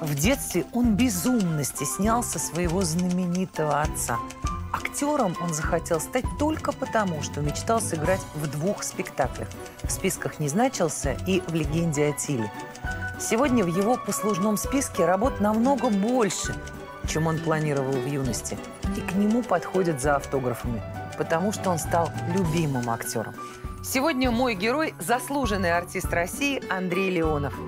В детстве он безумно стеснялся своего знаменитого отца. Актером он захотел стать только потому, что мечтал сыграть в двух спектаклях. В списках не значился и в «Легенде о Тиле». Сегодня в его послужном списке работ намного больше, чем он планировал в юности. И к нему подходят за автографами, потому что он стал любимым актером. Сегодня мой герой – заслуженный артист России Андрей Леонов –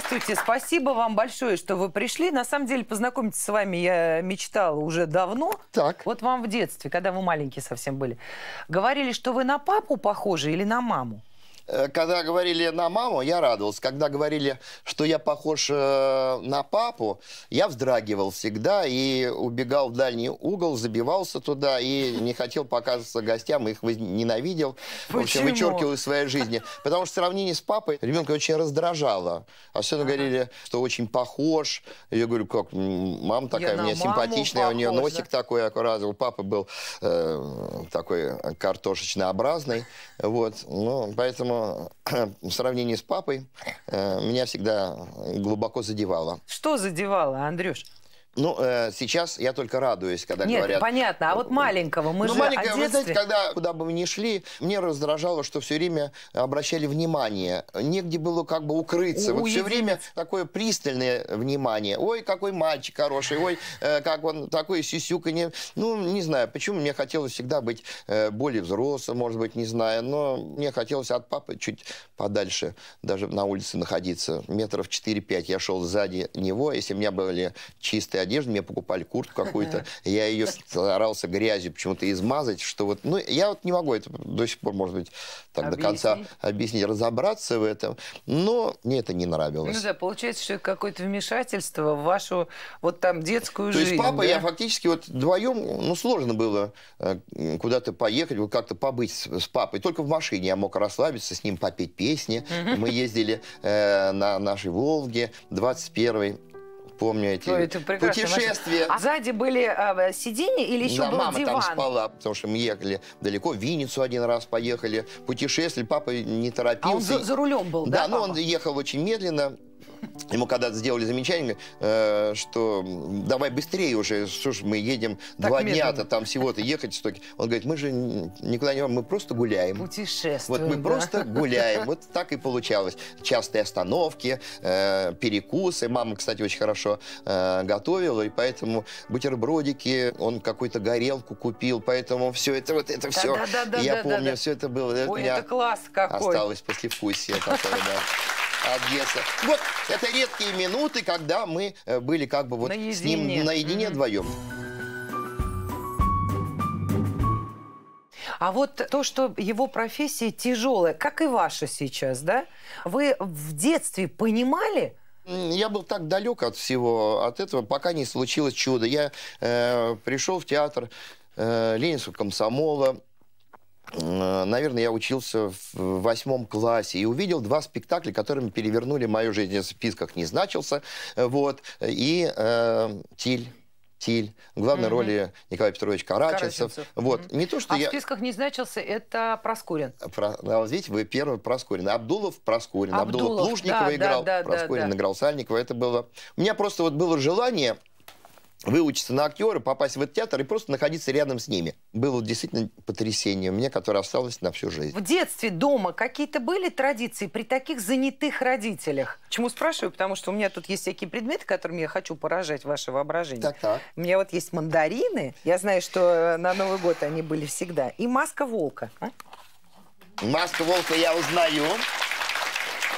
Здравствуйте, спасибо вам большое, что вы пришли. На самом деле, познакомиться с вами я мечтала уже давно. Так. Вот вам в детстве, когда вы маленькие совсем были, говорили, что вы на папу похожи или на маму? Э, когда говорили на маму, я радовался. Когда говорили, что я похож э, на папу, я вздрагивал всегда и убегал в дальний угол, забивался туда и не хотел показываться гостям, их ненавидел. Почему? В общем, вычеркивал из своей жизни. Потому что сравнение с папой ребенка очень раздражало. Особенно ага. говорили, что очень похож. Я говорю, как, мама такая я у меня симпатичная, похожа. у нее носик такой аккуратный. У папы был э, такой картошечнообразный. Вот. Ну, поэтому поэтому в сравнении с папой э, меня всегда глубоко задевало. Что задевало, Андрюш? Ну, э, сейчас я только радуюсь, когда Нет, говорят... Нет, понятно. А э, вот маленького, мы ну, же маленького, детстве... вы знаете, когда, куда бы мы ни шли, мне раздражало, что все время обращали внимание. Негде было как бы укрыться. У, вот все время такое пристальное внимание. Ой, какой мальчик хороший, ой, э, как он, такой сисюканье. Ну, не знаю, почему мне хотелось всегда быть э, более взрослым, может быть, не знаю, но мне хотелось от папы чуть подальше, даже на улице находиться, метров 4-5. Я шел сзади него, если у меня были чистые одежды мне покупали куртку какую-то, я ее старался грязью почему-то измазать, что вот, ну, я вот не могу это до сих пор, может быть, так до конца объяснить, разобраться в этом, но мне это не нравилось. Ну да, получается, что это какое-то вмешательство в вашу вот там детскую жизнь. То есть папа, я фактически вот вдвоем, ну, сложно было э, куда-то поехать, вот как-то побыть с, папой, только в машине я мог расслабиться, с ним попеть песни, мы ездили э, на нашей «Волге», 21 помню эти Ой, это путешествия. А сзади были э, а, сиденья или еще да, был мама диван? там спала, потому что мы ехали далеко, в Винницу один раз поехали, Путешествие папа не торопился. А он за, за рулем был, да? Да, но ну, он ехал очень медленно, Ему когда сделали замечание, э, что давай быстрее уже, слушай, мы едем так два дня-то там всего-то ехать столько. Он говорит, мы же никуда не вам, мы просто гуляем. Путешествуем. Вот мы да? просто гуляем. Вот так и получалось. Частые остановки, э, перекусы. Мама, кстати, очень хорошо э, готовила, и поэтому бутербродики, он какую-то горелку купил, поэтому все это вот это все. Да, да, да, Я да, помню, да, да. все это было. Ой, это класс какой. Осталось послевкусие такое, да. Одесса. Вот это редкие минуты, когда мы э, были как бы вот наедине. с ним наедине mm вдвоем. А вот то, что его профессия тяжелая, как и ваша сейчас, да? Вы в детстве понимали, я был так далек от всего, от этого, пока не случилось чудо. Я э, пришел в театр э, Ленинского комсомола, Э, наверное, я учился в восьмом классе и увидел два спектакля, которыми перевернули мою жизнь. Я в списках не значился. Э, вот. И э, «Тиль». Тиль, в главной mm-hmm. роли Николай Петрович Караченцев. Караченцев. Вот. Mm-hmm. Не то, что а я... в списках не значился, это Проскурин. Про... Вот видите, вы первый Проскурин. Абдулов Проскурин. Абдулов, Абдулов Плужникова да, играл, да, да, Проскурин да, да. играл Сальникова. Это было... У меня просто вот было желание выучиться на актера, попасть в этот театр и просто находиться рядом с ними. Было действительно потрясение у меня, которое осталось на всю жизнь. В детстве дома какие-то были традиции при таких занятых родителях? Чему спрашиваю? Потому что у меня тут есть всякие предметы, которыми я хочу поражать ваше воображение. Так -так. У меня вот есть мандарины. Я знаю, что э, на Новый год они были всегда. И маска волка. А? Маска волка я узнаю.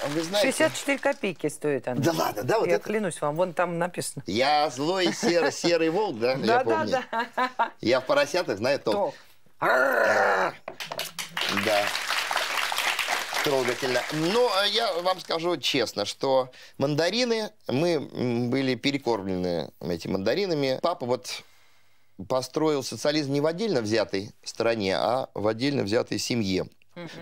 А вы знаете... 64 копейки стоит она. Да ладно, да? Вот Я это... клянусь вам, вон там написано. Я злой серый, серый волк, да? Да-да-да. Я в поросятах, знаю толк. Да. Трогательно. Но ну, а я вам скажу честно, что мандарины, мы были перекормлены этими мандаринами. Папа вот построил социализм не в отдельно взятой стране, а в отдельно взятой семье.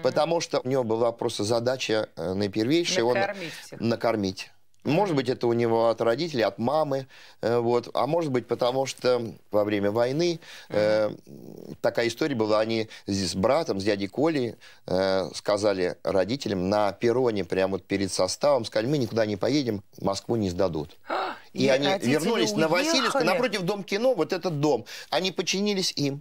Потому что у него была просто задача э, наипервейшая. Накормить. Он, накормить. Может быть, это у него от родителей, от мамы, э, вот. А может быть, потому что во время войны э, такая история была. Они с братом, с дядей Колей э, сказали родителям на перроне, прямо вот перед составом, сказали, мы никуда не поедем, Москву не сдадут. И, И они вернулись уехали. на Васильевск, напротив Дом кино, вот этот дом. Они подчинились им.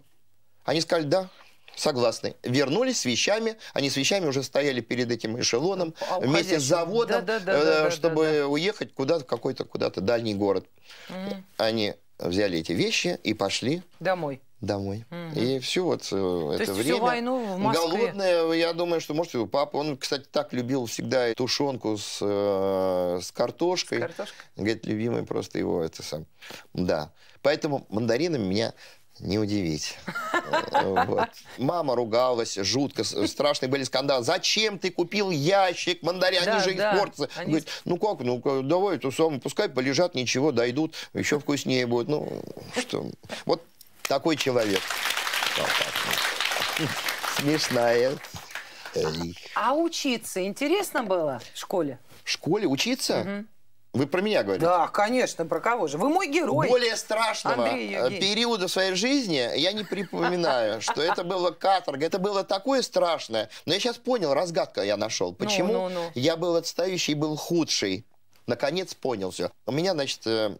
Они сказали, да, Согласны. Вернулись с вещами. Они с вещами уже стояли перед этим эшелоном а вместе с заводом, да, да, да, э, да, да, чтобы да, уехать куда-то какой-то куда-то дальний город. Угу. Они взяли эти вещи и пошли домой. Домой. Угу. И все вот э, То это есть время. Всю войну в Москве. Голодная, я думаю, что может его папа. Он, кстати, так любил всегда тушенку с, э, с картошкой. С картошкой. Говорит, любимый просто его это сам. Да. Поэтому мандарины меня не удивить. Э, Мама ругалась, жутко, страшный были скандал. Зачем ты купил ящик, мандарин, они же да, испортятся. Говорит, ну как, ну давай тусом, пускай полежат, ничего, дойдут, еще вкуснее будет. Ну, что... Вот такой человек. Смешная. А, а учиться интересно было в школе? В школе учиться? Угу. Вы про меня говорите? Да, конечно, про кого же? Вы мой герой. Более страшного э, периода своей жизни я не припоминаю, что это было каторга, это было такое страшное. Но я сейчас понял, разгадка я нашел. Ну, Почему ну, ну. я был отстающий, был худший. Наконец понял все. У меня, значит, э,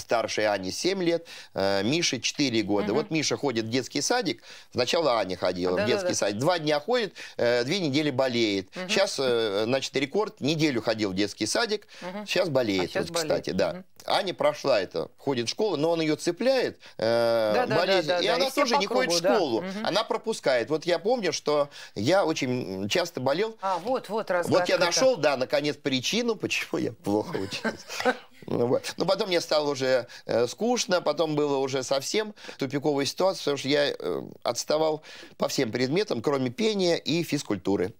Старшей Ане 7 лет, э, Мише 4 года. Угу. Вот Миша ходит в детский садик. Сначала Аня ходила да, в детский да, да. садик. Два дня ходит, э, две недели болеет. Угу. Сейчас, э, значит, рекорд. Неделю ходил в детский садик. Угу. Сейчас болеет, а сейчас вот, болеет. кстати, да. Угу. Аня прошла это, ходит в школу, но он ее цепляет, э, да, болезнь, да, да, да, и да, она и тоже не ходит в школу, да. Угу. она пропускает. Вот я помню, что я очень часто болел. А, вот, вот, Вот я нашел, да, наконец, причину, почему я плохо учился. Ну, вот. Но ну, потом мне стало уже э, скучно, потом было уже совсем тупиковая ситуация, потому что я э, отставал по всем предметам, кроме пения и физкультуры.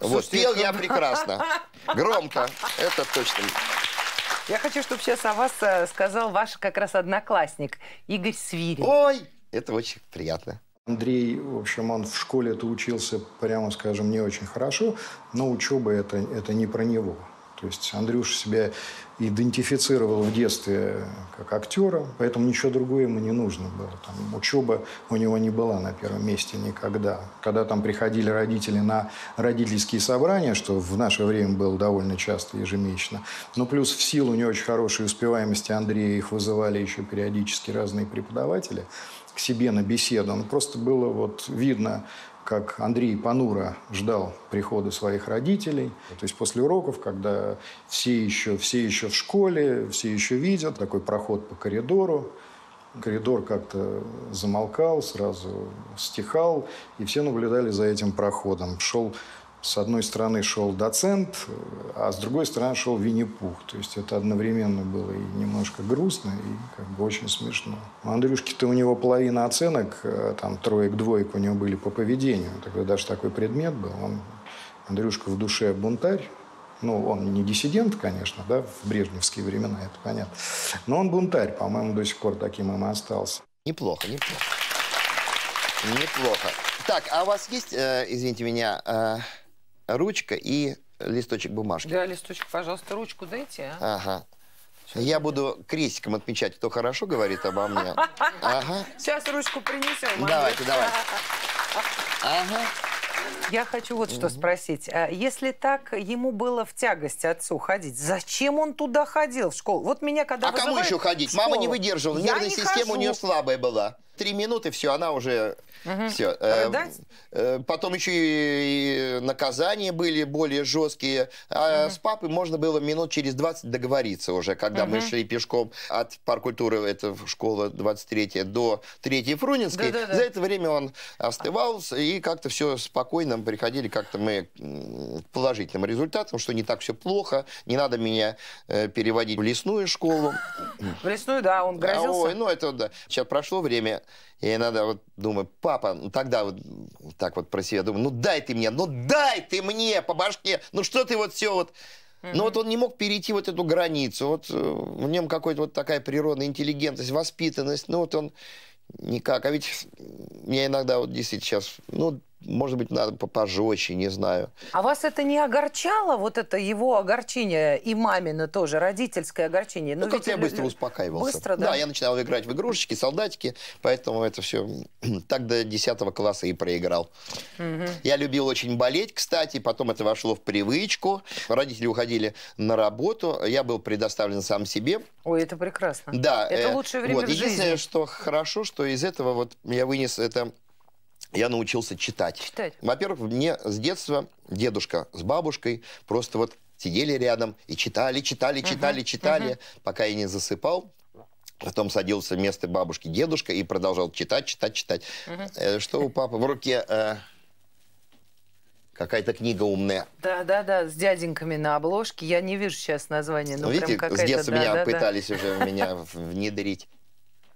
Вот, пел я прекрасно, громко, это точно. Я хочу, чтобы сейчас о вас э, сказал ваш как раз одноклассник Игорь Свирин. Ой, это очень приятно. Андрей, в общем, он в школе это учился, прямо скажем, не очень хорошо, но учеба это, это не про него. То есть Андрюша себя идентифицировал в детстве как актера, поэтому ничего другое ему не нужно было. Там, учеба у него не была на первом месте никогда. Когда там приходили родители на родительские собрания, что в наше время было довольно часто ежемесячно, но ну, плюс в силу не очень хорошей успеваемости Андрея их вызывали еще периодически разные преподаватели к себе на беседу. Он ну, просто было вот видно, как Андрей Панура ждал прихода своих родителей. То есть после уроков, когда все еще, все еще в школе, все еще видят, такой проход по коридору, коридор как-то замолкал, сразу стихал, и все наблюдали за этим проходом. Шел с одной стороны шел доцент, а с другой стороны шел Винни-Пух. То есть это одновременно было и немножко грустно, и как бы очень смешно. У Андрюшки-то у него половина оценок, э, там троек, двоек у него были по поведению. Тогда даже такой предмет был. Он, Андрюшка в душе бунтарь, ну, он не диссидент, конечно, да, в брежневские времена, это понятно. Но он бунтарь, по-моему, до сих пор таким им и остался. Неплохо, неплохо. Неплохо. Так, а у вас есть, э, извините меня, э, ручка и листочек бумажки. Да, листочек, пожалуйста, ручку дайте. А? Ага. Сейчас Я буду крестиком отмечать, кто хорошо говорит обо мне. Ага. Сейчас ручку принесем. А давайте, давайте. Ага. Я хочу вот что спросить. А если так ему было в тягости отцу ходить, зачем он туда ходил, в школу? Вот меня когда А кому еще ходить? Мама не выдерживала, нервная система у нее слабая была. Три минуты, все, она уже Угу. Все. да? Потом еще и наказания были более жесткие. А угу. С папой можно было минут через 20 договориться уже, когда угу. мы шли пешком от паркультуры, это школа 23 до 3 Фрунинской. Да, да, да. За это время он остывался и как-то все спокойно приходили как-то мы к положительным результатам, что не так все плохо, не надо меня э, переводить в лесную школу. В лесную, да, он грозился. А, ой, ну это да. Сейчас прошло время. И иногда вот думаю, папа, ну тогда вот так вот про себя думаю, ну дай ты мне, ну дай ты мне по башке, ну что ты вот все вот... Mm -hmm. Но вот он не мог перейти вот эту границу, вот э, в нем какая-то вот такая природная интеллигентность, воспитанность, ну вот он никак. А ведь я иногда вот действительно сейчас, ну, может быть, надо пожестче, не знаю. А вас это не огорчало, вот это его огорчение, и мамина тоже, родительское огорчение? Ну, ну как я быстро успокаивался. Быстро, да? Да, я начинал играть в игрушечки, солдатики, поэтому это все так до 10 класса и проиграл. Угу. Я любил очень болеть, кстати, потом это вошло в привычку. Родители уходили на работу, я был предоставлен сам себе. Ой, это прекрасно. Да. Это э, лучшее время вот, в жизни. Единственное, что хорошо, что из этого вот я вынес это я научился читать. Читать. Во-первых, мне с детства дедушка с бабушкой просто вот сидели рядом и читали, читали, читали, uh читали, uh пока я не засыпал. Потом садился вместо бабушки дедушка и продолжал читать, читать, читать. uh Что у папы в руке? Э, какая-то книга умная. Да, да, да, с дяденьками на обложке. Я не вижу сейчас название. Ну, видите, прям с детства да, меня да, пытались да. уже меня внедрить.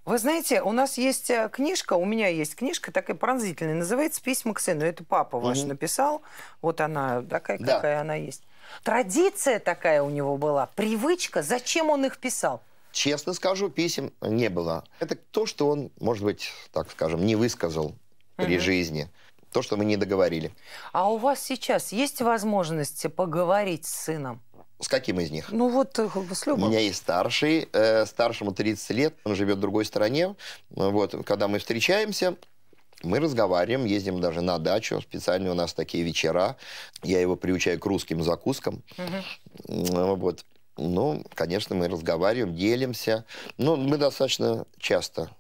Вы знаете, у нас есть э, книжка, у меня есть книжка такая пронзительная, называется «Письма к сыну». Это папа ваш угу. написал, вот она такая, да. какая она есть. Традиция такая у него была, привычка, зачем он их писал? Честно скажу, писем не было. Это то, что он, может быть, так скажем, не высказал при угу. жизни. То, что мы не договорили. А у вас сейчас есть возможность поговорить с сыном? С каким из них? Ну вот, э, с любым. У меня есть старший, э, старшему 30 лет, он живет в другой стране. Вот, когда мы встречаемся, мы разговариваем, ездим даже на дачу, специально у нас такие вечера. Я его приучаю к русским закускам. Угу. Вот. Ну, конечно, мы разговариваем, делимся. Но ну, мы достаточно часто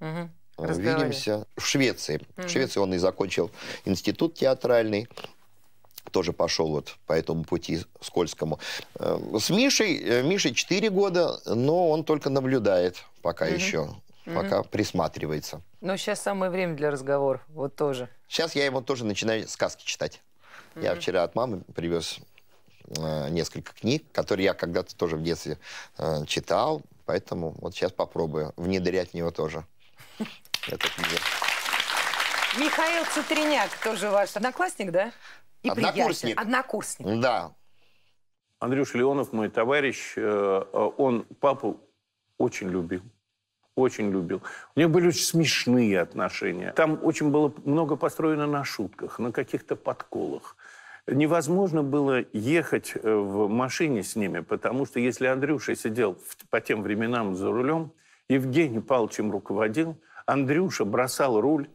угу. видимся. В Швеции. Угу. В Швеции он и закончил институт театральный тоже пошел вот по этому пути скользкому. Эм, с Мишей, э, Мише 4 года, но он только наблюдает пока mm-hmm. еще, пока mm-hmm. присматривается. Но ну, сейчас самое время для разговоров, вот тоже. Сейчас я ему тоже начинаю сказки читать. Mm-hmm. Я вчера от мамы привез э, несколько книг, которые я когда-то тоже в детстве э, читал, поэтому вот сейчас попробую внедрять в него тоже. Этот мир. Михаил Цитриняк тоже ваш одноклассник, да? И однокурсник. однокурсник. Да. Андрюш Леонов, мой товарищ, э, э, он папу очень любил. Очень любил. У них были очень смешные отношения. Там очень было много построено на шутках, на каких-то подколах. Невозможно было ехать э, в машине с ними, потому что если Андрюша сидел по тем временам за рулем, Евгений Павлович им руководил, Андрюша бросал руль,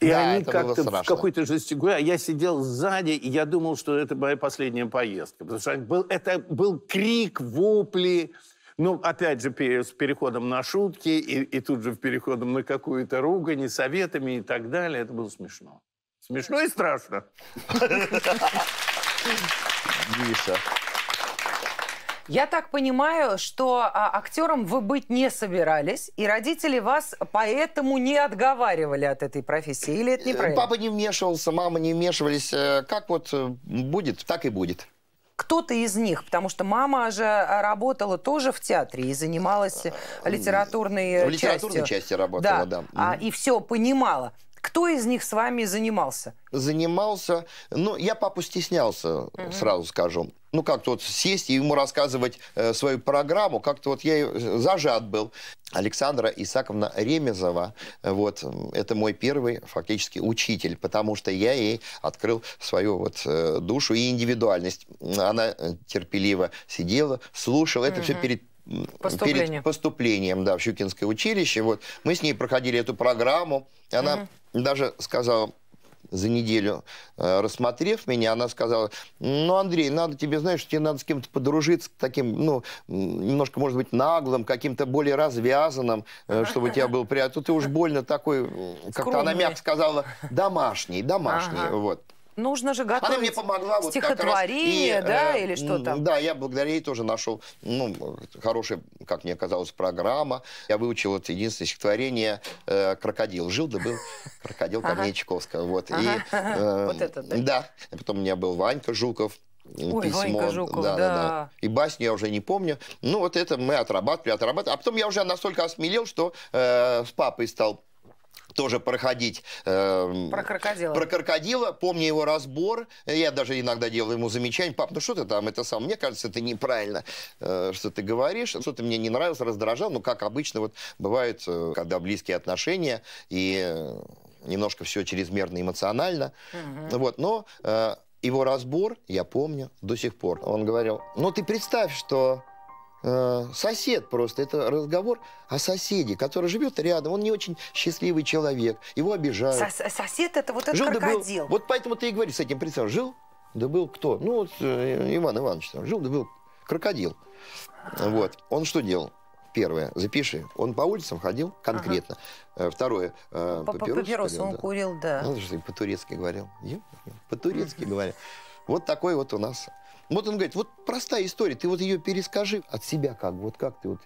и да, они как-то в какой-то жестигуре. А я сидел сзади, и я думал, что это моя последняя поездка. Потому что был, это был крик, вопли. Ну, опять же, с переходом на шутки и, и тут же переходом на какую-то ругань, советами и так далее. Это было смешно. Смешно и страшно. Миша, я так понимаю, что а, актером вы быть не собирались, и родители вас поэтому не отговаривали от этой профессии, или это неправильно? Папа не вмешивался, мама не вмешивались. Э, как вот э, будет, так и будет кто-то из них, потому что мама же а, работала тоже в театре и занималась а, литературной частью. В литературной частью, части работала, да. да. А, и все понимала. Кто из них с вами занимался? Занимался, ну, я папу стеснялся, угу. сразу скажу. Ну, как-то вот сесть и ему рассказывать э, свою программу, как-то вот я э, зажат был. Александра Исаковна Ремезова, вот, это мой первый фактически учитель, потому что я ей открыл свою вот э, душу и индивидуальность. Она э, терпеливо сидела, слушала, это угу. все перед Поступление. перед поступлением да, в Щукинское училище. Вот, мы с ней проходили эту программу. Она угу даже сказала за неделю, э, рассмотрев меня, она сказала, ну, Андрей, надо тебе, знаешь, тебе надо с кем-то подружиться, таким, ну, немножко, может быть, наглым, каким-то более развязанным, э, чтобы тебя был приятно. А ты уж больно такой, как-то она мягко сказала, домашний, домашний, вот. Нужно же готовить Она мне помогла вот стихотворение, как раз. И, да, э, или что там? Да, я благодаря ей тоже нашел, ну, хорошая, как мне казалось, программа. Я выучил вот единственное стихотворение э, «Крокодил». Жил да был крокодил ага. Корнея Чайковского. Вот, и, э, это, да? Да. потом у меня был Ванька Жуков. Э, Ой, письмо. Ванька Жуков, да, да. да. И басни я уже не помню. Ну, вот это мы отрабатывали, отрабатывали. А потом я уже настолько осмелел, что э, с папой стал тоже проходить... Э, про крокодила. Про крокодила. Помню его разбор. Я даже иногда делал ему замечание. Пап, ну что ты там, это сам? Мне кажется, это неправильно, э, что ты говоришь. Что-то мне не нравилось, раздражал. Ну, как обычно вот бывает, э, когда близкие отношения и э, немножко все чрезмерно эмоционально. Угу. Вот, но... Э, его разбор, я помню, до сих пор. Он говорил, ну ты представь, что Э, сосед просто, это разговор о соседе, который живет рядом, он не очень счастливый человек, его обижают. Сос сосед это вот этот жил, крокодил. Да был, вот поэтому ты и говоришь с этим представь, жил, да был кто? Ну, вот э, Иван Иванович там, жил, да был крокодил. Вот, он что делал? Первое, запиши, он по улицам ходил конкретно. Ага. Э, второе, э, папирос, папирос он да. курил, да. Ну, что по-турецки говорил. По-турецки говорил. Вот такой вот у нас вот он говорит, вот простая история, ты вот ее перескажи от себя как, вот как ты вот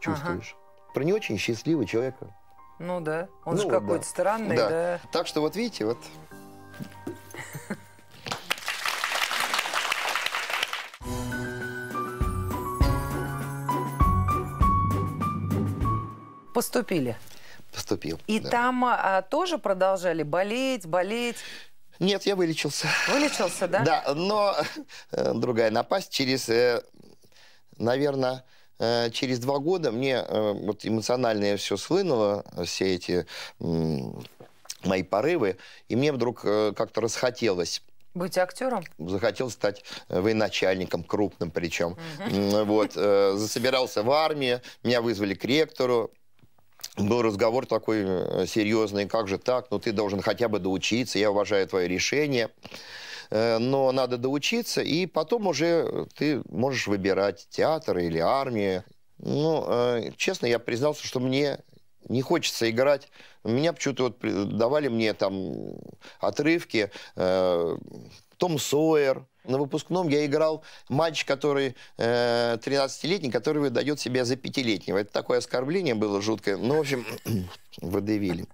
чувствуешь. Ага. Про не очень счастливого человека. Ну да, он ну, же какой-то да. странный, да. да. Так что вот видите, вот Поступили. Поступил. И да. там а, тоже продолжали болеть, болеть. Нет, я вылечился. Вылечился, да? Да, но э, другая напасть через, э, наверное, э, через два года мне вот эмоционально все слынуло, все эти мои порывы, и мне вдруг как-то расхотелось быть актером? Захотел стать военачальником, крупным причем. Угу. Вот, э, засобирался в армию, меня вызвали к ректору, был разговор такой э, серьезный, как же так, ну ты должен хотя бы доучиться, я уважаю твое решение, э, но надо доучиться, и потом уже ты можешь выбирать театр или армию. Ну, э, честно, я признался, что мне не хочется играть. Меня почему-то вот давали мне там отрывки э, Том Сойер, на выпускном я играл матч, который э, 13-летний, который выдает себя за пятилетнего. Это такое оскорбление было жуткое. Ну, в общем, выдавили.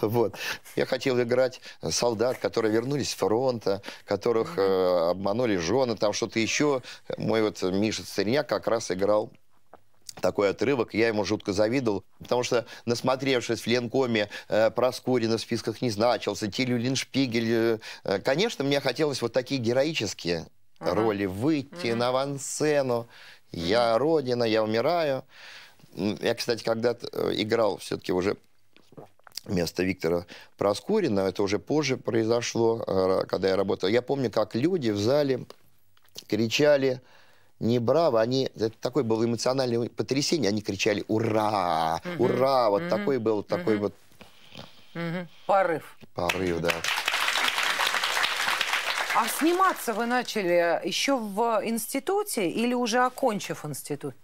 Вот. Я хотел играть солдат, которые вернулись с фронта, которых э, обманули жены, там что-то еще. Мой вот Миша Церняк как раз играл такой отрывок. Я ему жутко завидовал, потому что, насмотревшись в Ленкоме, э, Проскурина в списках не значился, Тилюлин Шпигель. Э, э, конечно, мне хотелось вот такие героические ага. роли. Выйти mm на авансцену. Я родина, я умираю. Я, кстати, когда-то э, играл все-таки уже вместо Виктора Проскурина. Это уже позже произошло, э, когда я работал. Я помню, как люди в зале кричали не браво, они, это такое было эмоциональное потрясение, они кричали «Ура! Ура!» Вот угу. такой был, угу. такой вот... Угу. Порыв. Порыв, да. А сниматься вы начали еще в институте или уже окончив институт?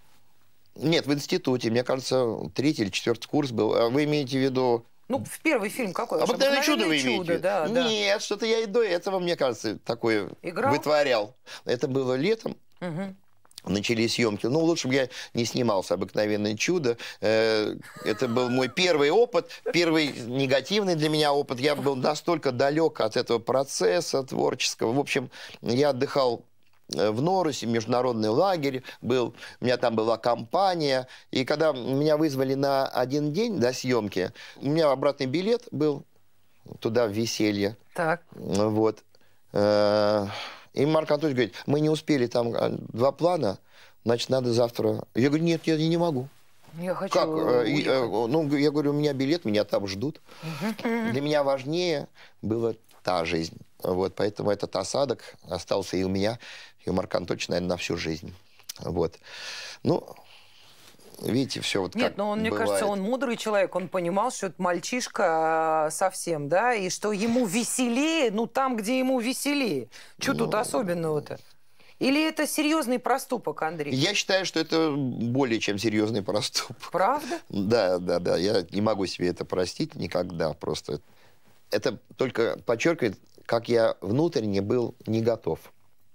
Нет, в институте. Мне кажется, третий или четвертый курс был. А вы имеете в виду... Ну, в первый фильм какой? А Обыкновенное чудо вы имеете? Чудо, да, Нет, да. что-то я и до этого, мне кажется, такое Играл? вытворял. Это было летом. Угу начались съемки. Ну, лучше бы я не снимался «Обыкновенное чудо». Э, это был мой первый опыт, первый негативный для меня опыт. Я был настолько далек от этого процесса творческого. В общем, я отдыхал э, в Норусе, международный лагерь был, у меня там была компания, и когда меня вызвали на один день до съемки, у меня обратный билет был туда в веселье. Так. Вот. Э, и Марк Анатольевич говорит, мы не успели, там а, два плана, значит, надо завтра. Я говорю, нет, я не могу. Я хочу как? Я, э, э, ну, я говорю, у меня билет, меня там ждут. Для меня важнее была та жизнь. Вот, поэтому этот осадок остался и у меня, и у Марка Антоновича, наверное, на всю жизнь. Вот. Ну, Видите, все вот Нет, как но ну, он, мне кажется, он мудрый человек, он понимал, что это мальчишка а, совсем, да, и что ему веселее, ну, там, где ему веселее. Что ну... тут особенного-то? Или это серьезный проступок, Андрей? Я считаю, что это более чем серьезный проступок. Правда? Да, да, да. Я не могу себе это простить никогда. Просто это только подчеркивает, как я внутренне был не готов.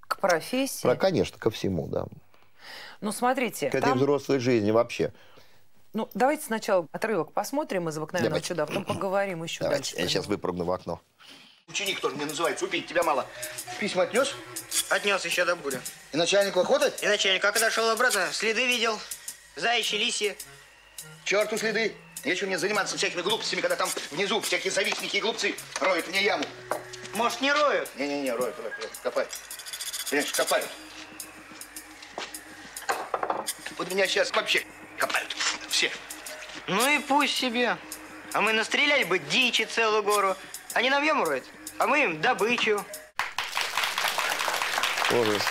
К профессии? Про, конечно, ко всему, да. Ну смотрите... К этой там... взрослой жизни вообще. Ну, давайте сначала отрывок посмотрим из «Обыкновенного давайте. чуда», потом поговорим еще давайте. дальше. Я сейчас выпрыгну в окно. Ученик тоже не называется, убить тебя мало. Письма отнес? Отнес еще до буря. И начальник охоты? И начальник, как отошел обратно, следы видел. Заячьи, лиси. Черту следы. Нечего мне заниматься всякими глупцами, когда там внизу всякие завистники и глупцы роют мне яму. Может, не роют? Не-не-не, роют, роют, роют. Копают. Понимаешь, копают. Вот меня сейчас вообще копают. Все. Ну и пусть себе. А мы настреляли бы дичи целую гору. Они нам емруют, а мы им добычу. Ужас.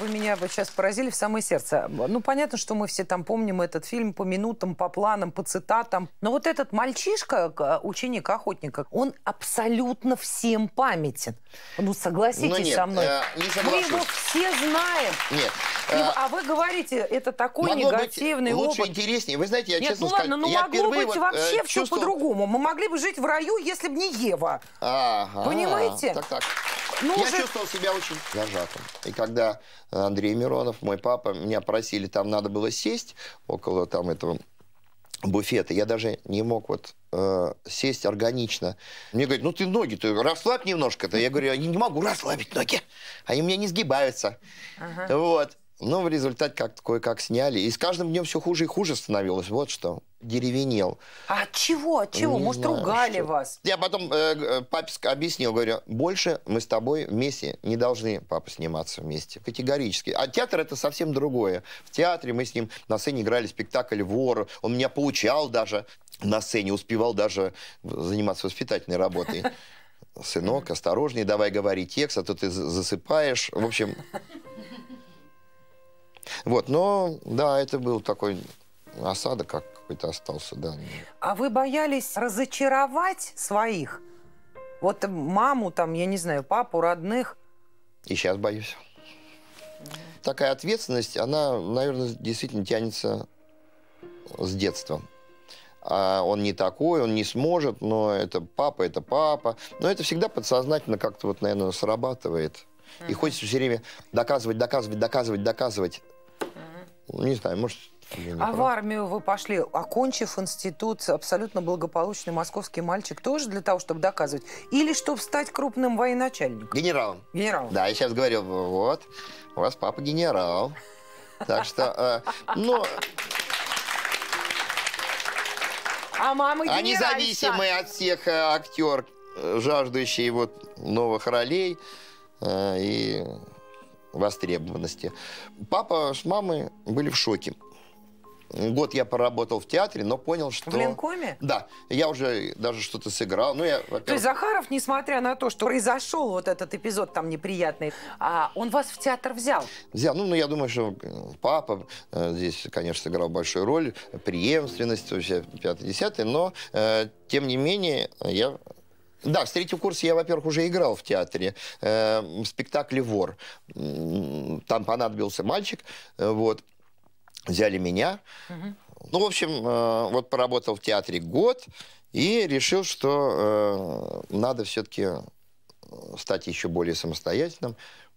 Вы меня вот сейчас поразили в самое сердце. Ну, понятно, что мы все там помним этот фильм по минутам, по планам, по цитатам. Но вот этот мальчишка, ученик охотника, он абсолютно всем памятен. Ну, согласитесь ну, нет, со мной. Э, Мы его все знаем. Нет. Э, а вы говорите, это такой могло негативный быть лучше, опыт. интереснее. Вы знаете, я Нет, честно ну ладно, скажу, ну я могло быть вот, э, вообще э, все по-другому. Мы могли бы жить в раю, если бы не Ева. Ага, Понимаете? Так, так. Ну, я уже... чувствовал себя очень зажатым. И когда Андрей Миронов, мой папа, меня просили, там надо было сесть около там этого буфета, я даже не мог вот э, сесть органично. Мне говорят, ну ты ноги, ты расслабь немножко-то. Я говорю, я не могу расслабить ноги, они у меня не сгибаются. Ага. Вот. Но ну, в результате как кое-как сняли. И с каждым днем все хуже и хуже становилось. Вот что деревенел. А от чего? От чего? Не Может, знаю, ругали что. вас? Я потом э, э папе объяснил, говорю, больше мы с тобой вместе не должны, папа, сниматься вместе. Категорически. А театр это совсем другое. В театре мы с ним на сцене играли спектакль «Вор». Он меня поучал даже на сцене, успевал даже заниматься воспитательной работой. Сынок, осторожнее, давай говори текст, а то ты засыпаешь. В общем... Вот, но, да, это был такой осадок, как какой-то остался, да. Ну. А вы боялись разочаровать своих? Вот маму, там, я не знаю, папу, родных? И сейчас боюсь. Mm. Такая ответственность, она, наверное, действительно тянется с детства. А он не такой, он не сможет, но это папа, это папа. Но это всегда подсознательно как-то вот, наверное, срабатывает. Mm-hmm. И хочется все время доказывать, доказывать, доказывать, доказывать. Mm-hmm. Не знаю, может, а в армию вы пошли, окончив институт, абсолютно благополучный московский мальчик, тоже для того, чтобы доказывать? Или чтобы стать крупным военачальником? Генералом. Генералом. Да, я сейчас говорю, вот, у вас папа генерал. Так что, э, ну... А мамы Они а зависимые от всех э, актер, жаждущие вот новых ролей э, и востребованности. Папа с мамой были в шоке. Год я поработал в театре, но понял, что... В Ленкоме? Да. Я уже даже что-то сыграл. Ну, я, то есть Захаров, несмотря на то, что произошел вот этот эпизод там неприятный, а он вас в театр взял? Взял. Ну, ну я думаю, что э, папа э, здесь, конечно, сыграл большую роль, преемственность, вообще э, пятый десятый, но, э, тем не менее, я да, с третьего курса я, во-первых, уже играл в театре э, в спектакле «Вор». Там понадобился мальчик, э, вот взяли меня. Угу. Ну, в общем, э, вот поработал в театре год и решил, что э, надо все-таки э, стать еще более самостоятельным.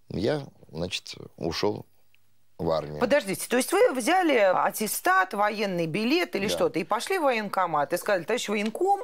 Я, значит, ушел в армию. Подождите, то есть вы взяли аттестат, военный билет или да. что-то, и пошли в военкомат, и сказали, товарищ военком,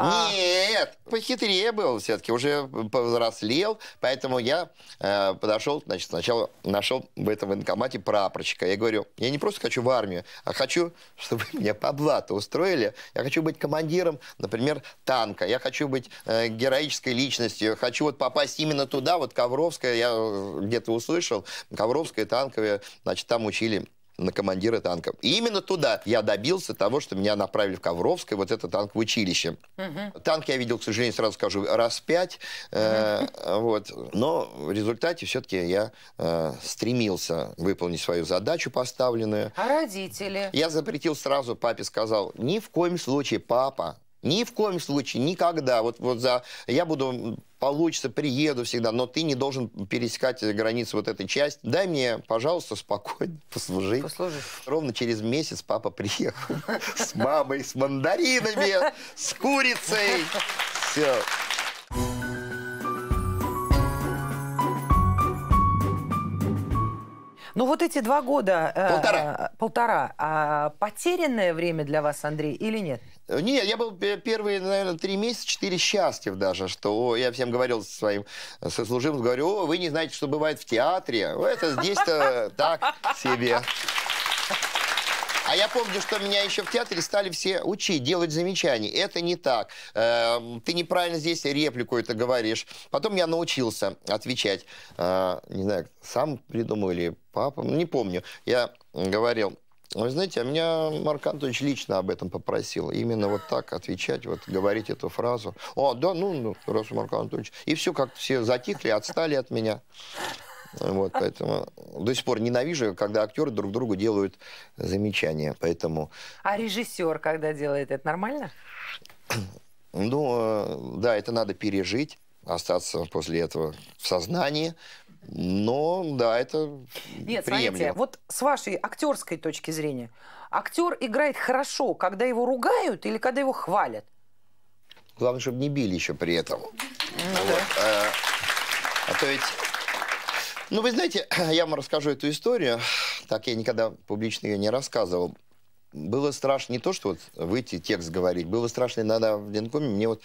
а... Нет, похитрее был все-таки, уже повзрослел, поэтому я э, подошел, значит, сначала нашел в этом военкомате прапорщика. Я говорю, я не просто хочу в армию, а хочу, чтобы меня по блату устроили. Я хочу быть командиром, например, танка, я хочу быть э, героической личностью, Я хочу вот попасть именно туда, вот Ковровская, я э, где-то услышал, Ковровская, танковая, значит, там учили на командира танков. И именно туда я добился того, что меня направили в Ковровское, вот это танковое училище. Угу. Танк я видел, к сожалению, сразу скажу, раз пять. Угу. вот. Но в результате все-таки я э, стремился выполнить свою задачу поставленную. А родители? Я запретил сразу, папе сказал, ни в коем случае, папа, ни в коем случае, никогда. Вот, вот за, я буду, получится, приеду всегда, но ты не должен пересекать границу вот этой части. Дай мне, пожалуйста, спокойно послужить. Послужи. Ровно через месяц папа приехал с мамой, с мандаринами, с курицей. Все. Ну вот эти два года... Э, полтора. Э, полтора. А потерянное время для вас, Андрей, или нет? Нет, я был первые, наверное, три месяца, четыре счастлив даже, что я всем говорил со своим э, сослуживцам, говорю, о, вы не знаете, что бывает в театре. Это здесь-то так себе. А я помню, что меня еще в театре стали все учить, делать замечания. Это не так. Эм, ты неправильно здесь реплику это говоришь. Потом я научился отвечать. А, не знаю, сам придумал или папа, ну, не помню. Я говорил, вы знаете, а меня Марк Антонович лично об этом попросил. Именно вот так отвечать, вот говорить эту фразу. О, да, ну, ну раз Марк Антонович. И все, как все затихли, отстали от меня. Вот, поэтому до сих пор ненавижу, когда актеры друг другу делают замечания, поэтому... А режиссер, когда делает, это нормально? Ну, э, да, это надо пережить, остаться после этого в сознании, но да, это Нет, приемлемо. смотрите, вот с вашей актерской точки зрения, актер играет хорошо, когда его ругают или когда его хвалят? Главное, чтобы не били еще при этом. Ну, вот. да. Э, а, а то ведь ну, вы знаете, я вам расскажу эту историю. Так я никогда публично ее не рассказывал. Было страшно не то, что вот выйти, текст говорить. Было страшно иногда в Ленкоме мне вот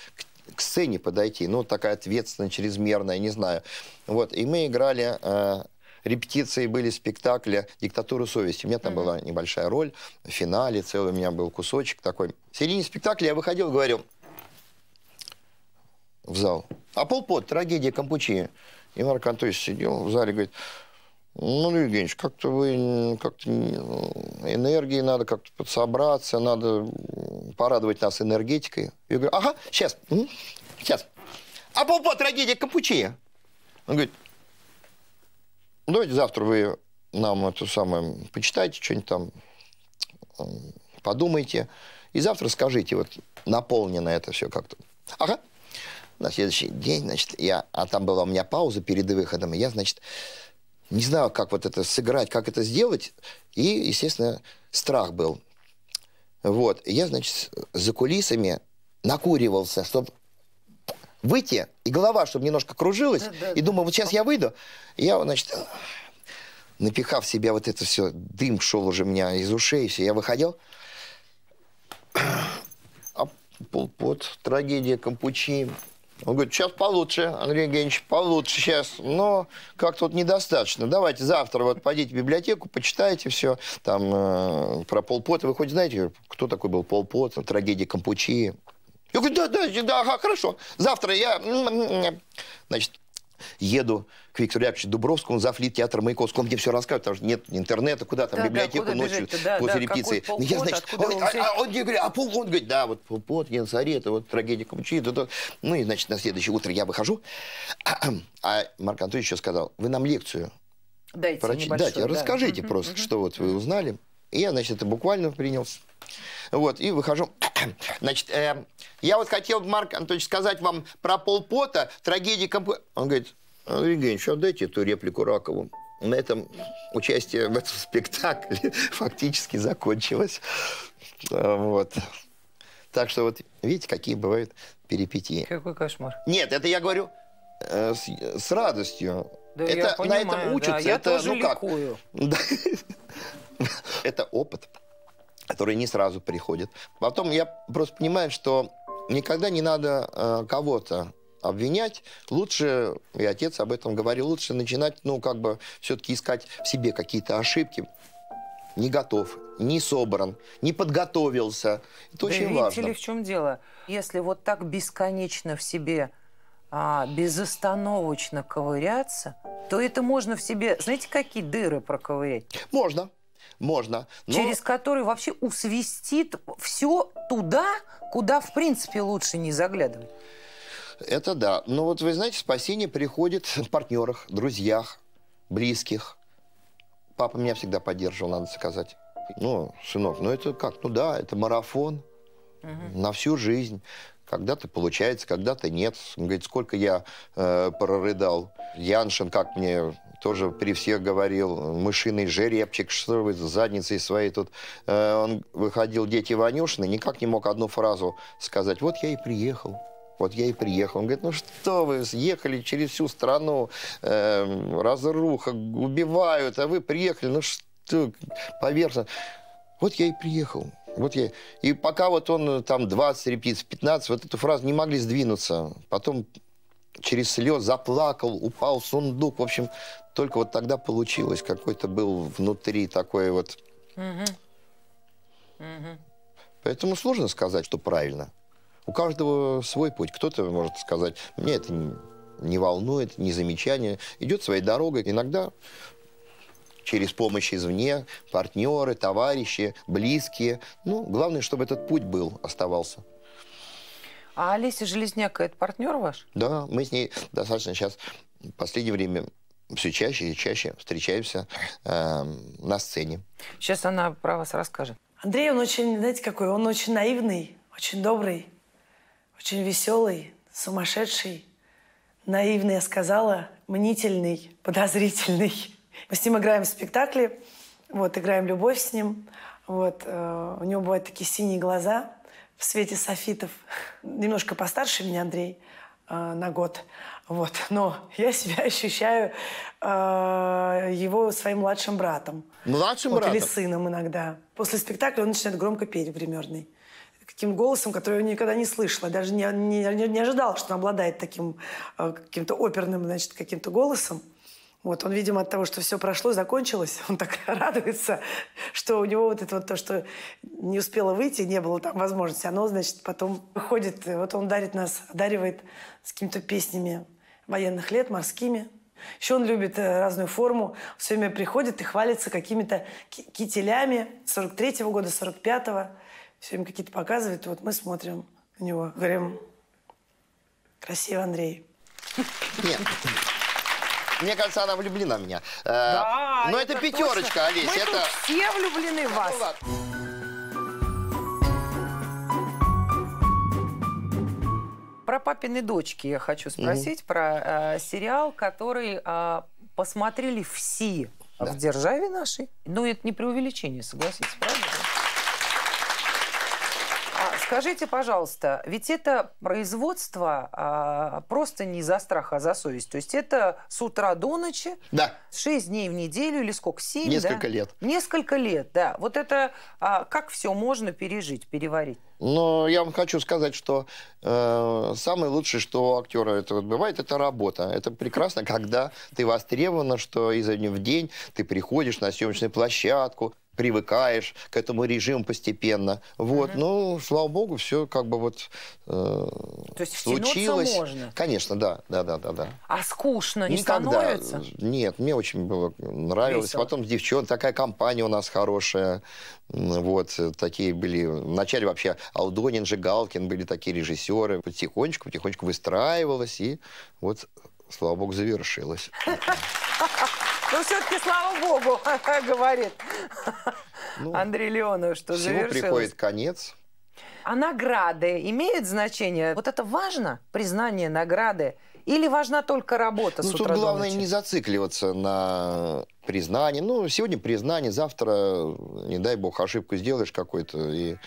к, к сцене подойти. Ну, такая ответственность чрезмерная, не знаю. Вот, и мы играли... Э, репетиции были спектакля «Диктатура совести». У меня там mm-hmm. была небольшая роль в финале, целый у меня был кусочек такой. В середине спектакля я выходил говорю в зал. А Пол Под трагедия Кампучии. И Марк Антонович сидел в зале, говорит, ну, Евгеньевич, как-то вы, как-то ну, энергии надо как-то подсобраться, надо порадовать нас энергетикой. Я говорю, ага, сейчас, сейчас. А попа трагедия Капучия. Он говорит, давайте завтра вы нам это самое, почитайте что-нибудь там, подумайте, и завтра скажите, вот наполнено это все как-то. Ага, на следующий день, значит, я, а там была у меня пауза перед выходом, и я, значит, не знал, как вот это сыграть, как это сделать, и, естественно, страх был. Вот, я, значит, за кулисами накуривался, чтобы выйти, и голова, чтобы немножко кружилась, и думал, вот сейчас я выйду, я, значит, напихав себя вот это все, дым шел уже у меня из ушей, все, я выходил, а пол трагедия Кампучи, он говорит, сейчас получше, Андрей Евгеньевич, получше сейчас, но как-то вот недостаточно. Давайте завтра вот пойдите в библиотеку, почитайте все там э, про Полпота. Вы хоть знаете, кто такой был Полпот, трагедия Кампучи. Я говорю, да, да, да, хорошо. Завтра я, значит, еду к Виктору Яковлевичу Дубровскому за флит-театр Маяковского. Он мне все рассказывает, потому что нет интернета, куда там, да, библиотеку да, ночью да, после да, репетиции. Полкод, ну, я, значит, он, он, а, а, он мне говорит, а пол, он говорит, да, вот полкод, Янсари, это вот трагедия Камчи. Да, да. Ну и, значит, на следующее утро я выхожу, а, а Марк Антонович еще сказал, вы нам лекцию Дайте, прочитайте, дайте, да. расскажите угу, просто, угу. что вот вы узнали. И я, значит, это буквально принял. Вот, и выхожу. Значит, э, я вот хотел, Марк Анатольевич, сказать вам про полпота, трагедии комп... Он говорит, Андрей Евгеньевич, отдайте а эту реплику Ракову. На этом участие в этом спектакле фактически закончилось. А, вот. Так что вот видите, какие бывают перипетии. Какой кошмар. Нет, это я говорю э, с, с радостью. Да это я понимаю, на этом учатся. Да, я это, ну тоже ну ликую. как? Это опыт, который не сразу приходит. Потом я просто понимаю, что никогда не надо э, кого-то обвинять, лучше, и отец об этом говорил, лучше начинать, ну, как бы, все-таки искать в себе какие-то ошибки. Не готов, не собран, не подготовился. Это да очень видите важно. Видите ли, в чем дело? Если вот так бесконечно в себе а, безостановочно ковыряться, то это можно в себе, знаете, какие дыры проковырять? Можно можно. Но... Через который вообще усвистит все туда, куда, в принципе, лучше не заглядывать. Это да. Но вот вы знаете, спасение приходит в партнерах, друзьях, близких. Папа меня всегда поддерживал, надо сказать. Ну, сынок, ну это как? Ну да, это марафон угу. на всю жизнь. Когда-то получается, когда-то нет. Он говорит, сколько я э, прорыдал. Яншин, как мне тоже при всех говорил, мышиный жеребчик, что вы с задницей своей тут. Э, он выходил, дети Ванюшины, никак не мог одну фразу сказать. Вот я и приехал. Вот я и приехал. Он говорит, ну что вы, съехали через всю страну, э, разруха, убивают, а вы приехали, ну что, поверхностно. Вот я и приехал. Вот я... И пока вот он там 20 репетиций, 15, вот эту фразу не могли сдвинуться. Потом через слез заплакал, упал в сундук. В общем, только вот тогда получилось. Какой-то был внутри такой вот... Поэтому сложно сказать, что правильно. У каждого свой путь. Кто-то может сказать, мне это не волнует, не замечание. Идет своей дорогой. Иногда через помощь извне, партнеры, товарищи, близкие. Ну, главное, чтобы этот путь был, оставался. А Олеся Железняк – это партнер ваш? Да, мы с ней достаточно сейчас в последнее время все чаще и чаще встречаемся э, на сцене. Сейчас она про вас расскажет. Андрей, он очень, знаете, какой? Он очень наивный, очень добрый, очень веселый, сумасшедший. Наивный, я сказала, мнительный, подозрительный. Мы с ним играем в спектакли, вот, играем любовь с ним. Вот, э, у него бывают такие синие глаза – в свете софитов. Немножко постарше меня Андрей э, на год. Вот. Но я себя ощущаю э, его своим младшим братом. Младшим вот, братом? Или сыном иногда. После спектакля он начинает громко петь примерный каким голосом, который я никогда не слышала. Даже не, не, не ожидала, что он обладает таким э, каким-то оперным, значит, каким-то голосом. Вот, он, видимо, от того, что все прошло, закончилось, он так радуется, что у него вот это вот то, что не успело выйти, не было там возможности, оно, значит, потом выходит, э, вот он дарит нас, одаривает с какими-то песнями военных лет, морскими. Еще он любит э, разную форму, все время приходит и хвалится какими-то кителями 43-го года, 45-го. Все время какие-то показывает, вот мы смотрим на него, говорим, красиво, Андрей. Нет. Мне кажется, она влюблена в меня. Э, да, Но это, это пятерочка, точно. Олесь. Мы это... тут все влюблены в вас. Ну, про папины дочки я хочу спросить, mm про э, сериал, который э, посмотрели все да. в державе нашей. Ну, это не преувеличение, согласитесь, правда? Скажите, пожалуйста, ведь это производство а, просто не за страх, а за совесть. То есть это с утра до ночи, да. 6 дней в неделю или сколько, 7? Несколько да? лет. Несколько лет, да. Вот это а, как все можно пережить, переварить? Но я вам хочу сказать, что э, самое лучшее, что у актера это вот бывает, это работа. Это прекрасно, когда ты востребована, что изо дня в день ты приходишь на съемочную площадку, привыкаешь к этому режиму постепенно. Вот, угу. ну, слава богу, все как бы вот э, То есть случилось. можно? Конечно, да, да, да, да, да. А скучно не становится? Нет, мне очень было нравилось. Весело. Потом девчон такая компания у нас хорошая. Вот, э, такие были, вначале вообще Алдонин же, Галкин были такие режиссеры. Потихонечку, потихонечку выстраивалось, и вот, слава богу, завершилось. Ну, все-таки, слава богу, говорит ну, Андрей Леонов, что всему завершилось. приходит конец. А награды имеют значение? Вот это важно, признание награды? Или важна только работа ну, с утра тут главное не зацикливаться на признании. Ну, сегодня признание, завтра, не дай бог, ошибку сделаешь какой-то и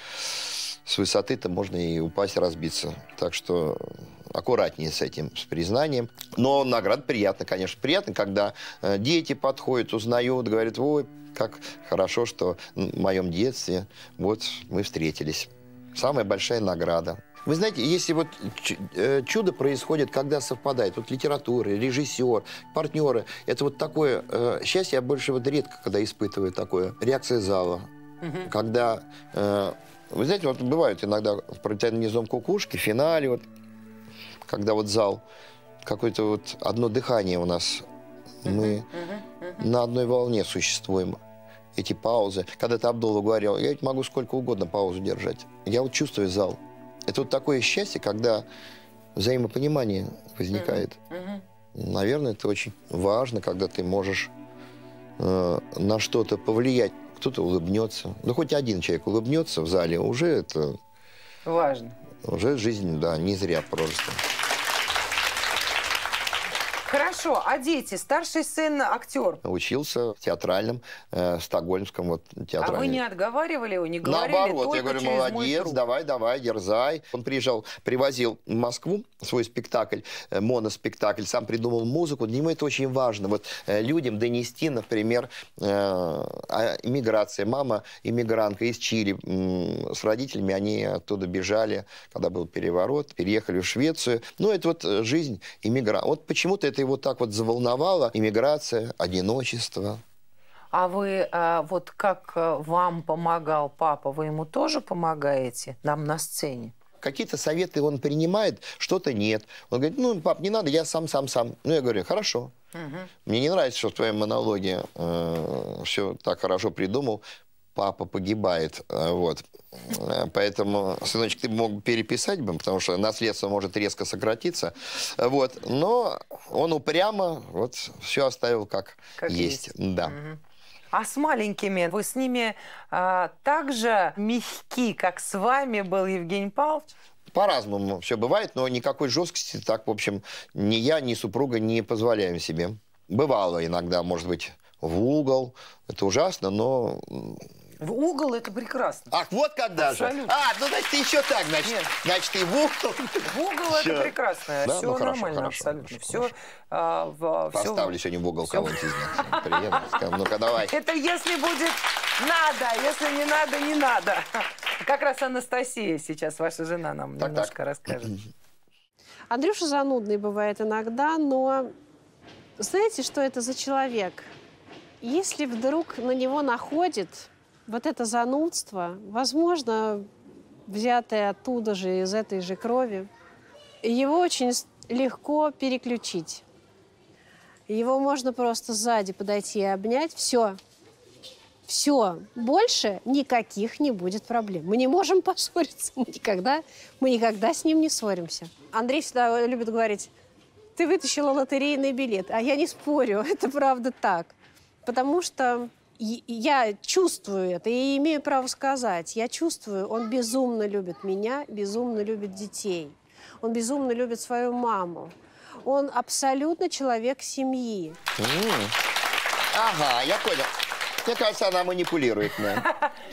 с высоты-то можно и упасть, разбиться. Так что аккуратнее с этим, с признанием. Но наград приятно, конечно. Приятно, когда э, дети подходят, узнают, говорят, ой, как хорошо, что в моем детстве вот мы встретились. Самая большая награда. Вы знаете, если вот э, чудо происходит, когда совпадает, вот литература, режиссер, партнеры, это вот такое э, счастье, я больше вот редко когда испытываю такое, реакция зала, угу. когда э, вы знаете, вот бывают иногда про низом кукушки, в финале, вот, когда вот зал, какое-то вот одно дыхание у нас. Мы на одной волне существуем. Эти паузы. Когда-то Абдулова говорил, я ведь могу сколько угодно паузу держать. Я вот чувствую зал. Это вот такое счастье, когда взаимопонимание возникает. Наверное, это очень важно, когда ты можешь э, на что-то повлиять кто-то улыбнется. Да хоть один человек улыбнется в зале, уже это... Важно. Уже жизнь, да, не зря просто. Хорошо. Хорошо, а дети? Старший сын актер. Учился в театральном, э, стокгольмском вот театральном. А вы не отговаривали его, не говорили? Наоборот, я говорю, молодец, давай, давай, дерзай. Он приезжал, привозил в Москву свой спектакль, э, моноспектакль, сам придумал музыку. Для него это очень важно. Вот э, людям донести, например, э, о а, иммиграции. Мама иммигрантка из Чили э, с родителями, они оттуда бежали, когда был переворот, переехали в Швецию. Ну, это вот э, жизнь иммигранта. Вот почему-то это его так вот заволновало иммиграция, одиночество. А вы а, вот как э, вам помогал папа, вы ему тоже помогаете нам на сцене? Какие-то советы он принимает, что-то нет. Он говорит, ну, пап, не надо, я сам-сам-сам. Ну, я говорю, хорошо. Угу. Мне не нравится, что в твоем монологе э, все так хорошо придумал папа погибает. Э, вот. Э, поэтому, сыночек, ты мог переписать бы, потому что наследство может резко сократиться. Вот. Но он упрямо вот все оставил как, как есть. есть. Да. Угу. А с маленькими вы с ними а, так же мягки, как с вами был Евгений Павлович? По-разному все бывает, но никакой жесткости так, в общем, ни я, ни супруга не позволяем себе. Бывало иногда, может быть, в угол. Это ужасно, но в угол это прекрасно. Ах, вот когда Абсолютно. же. А, ну значит, еще так, значит. Нет. Значит, и в угол. В угол Всё. это прекрасно. Да? Все ну, хорошо, нормально, хорошо, абсолютно. Хорошо, все, хорошо. А, в, а, Поставлю все... сегодня в угол кого-нибудь из них. Приеду, ну-ка давай. Это если будет надо, а если не надо, не надо. Как раз Анастасия сейчас, ваша жена, нам так, немножко так. расскажет. Андрюша занудный бывает иногда, но знаете, что это за человек? Если вдруг на него находит вот это занудство, возможно, взятое оттуда же, из этой же крови, его очень легко переключить. Его можно просто сзади подойти и обнять. Все. Все. Больше никаких не будет проблем. Мы не можем поссориться мы никогда. Мы никогда с ним не ссоримся. Андрей всегда любит говорить, ты вытащила лотерейный билет. А я не спорю, это правда так. Потому что я чувствую это и имею право сказать. Я чувствую, он безумно любит меня, безумно любит детей. Он безумно любит свою маму. Он абсолютно человек семьи. Ага, я понял. Мне кажется, она манипулирует мной.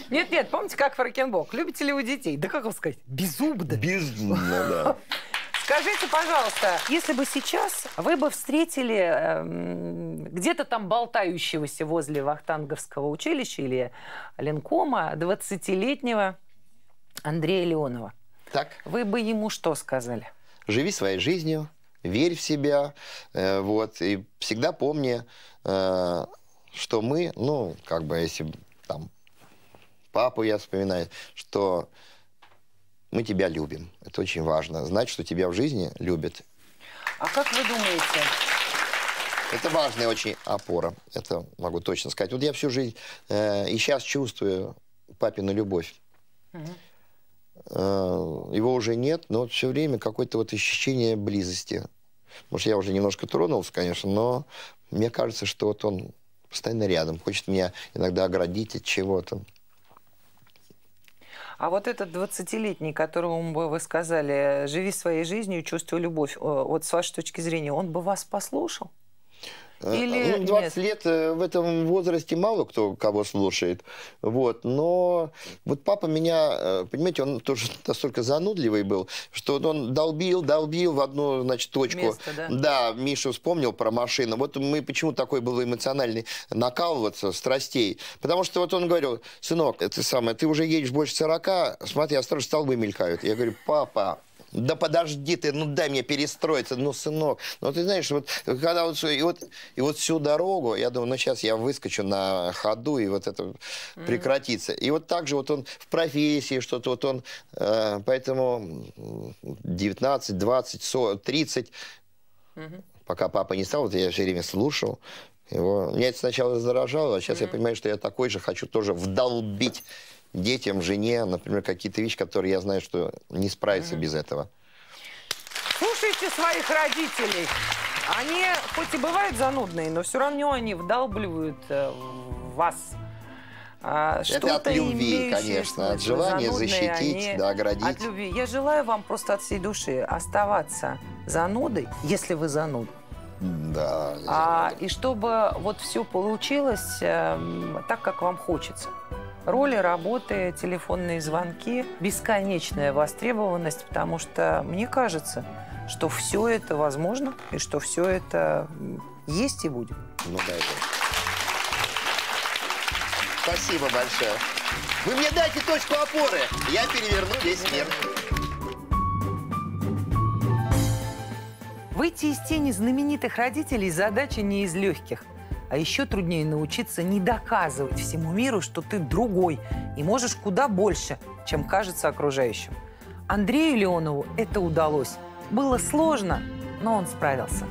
Нет-нет, помните, как Фаркенбок? Любите ли вы детей? Да как вам сказать? Безумно. Безумно, да. Скажите, пожалуйста, если бы сейчас вы бы встретили э, где-то там болтающегося возле Вахтанговского училища или Ленкома 20-летнего Андрея Леонова, так. вы бы ему что сказали? Живи своей жизнью, верь в себя, э, вот, и всегда помни, э, что мы, ну, как бы, если там папу я вспоминаю, что мы тебя любим. Это очень важно. Знать, что тебя в жизни любят. А как вы думаете? Это важная очень опора. Это могу точно сказать. Вот я всю жизнь э, и сейчас чувствую папину любовь. Угу. Э, его уже нет, но вот все время какое-то вот ощущение близости. Может, я уже немножко тронулся, конечно, но мне кажется, что вот он постоянно рядом, хочет меня иногда оградить от чего-то. А вот этот 20-летний, которому бы вы сказали, живи своей жизнью, чувствуй любовь, э, вот с вашей точки зрения, он бы вас послушал? А, Или ну, 20 нет? лет э, в этом возрасте мало кто кого слушает. Вот. Но вот папа меня, э, понимаете, он тоже настолько занудливый был, что он долбил, долбил в одну, значит, точку. Место, да? да, Миша вспомнил про машину. Вот мы почему такой был эмоциональный накалываться страстей. Потому что вот он говорил, сынок, это самое, ты уже едешь больше 40, смотри, осторожно, столбы мелькают. Я говорю, папа, да подожди ты, ну дай мне перестроиться, ну, сынок. Ну, ты знаешь, вот когда вот, и вот, и вот всю дорогу, я думаю, ну, сейчас я выскочу на ходу, и вот это mm-hmm. прекратится. И вот так же вот он в профессии что-то, вот он, э, поэтому 19, 20, 40, 30, mm-hmm. пока папа не стал, вот я все время слушал, его. Меня это сначала раздражало, а сейчас mm-hmm. я понимаю, что я такой же хочу тоже вдолбить детям, жене, например, какие-то вещи, которые я знаю, что не справится mm-hmm. без этого. Слушайте своих родителей. Они хоть и бывают занудные, но все равно они вдалбливают э, вас. А, Это от любви, конечно, от желания защитить, они... да, оградить. От любви. Я желаю вам просто от всей души оставаться занудой, если вы зануд. Да. А, и чтобы вот все получилось э, так, как вам хочется роли, работы, телефонные звонки, бесконечная востребованность, потому что мне кажется, что все это возможно и что все это есть и будет. Ну да, Спасибо большое. Вы мне дайте точку опоры, я переверну весь мир. Выйти из тени знаменитых родителей – задача не из легких – а еще труднее научиться не доказывать всему миру, что ты другой и можешь куда больше, чем кажется окружающим. Андрею Леонову это удалось. Было сложно, но он справился.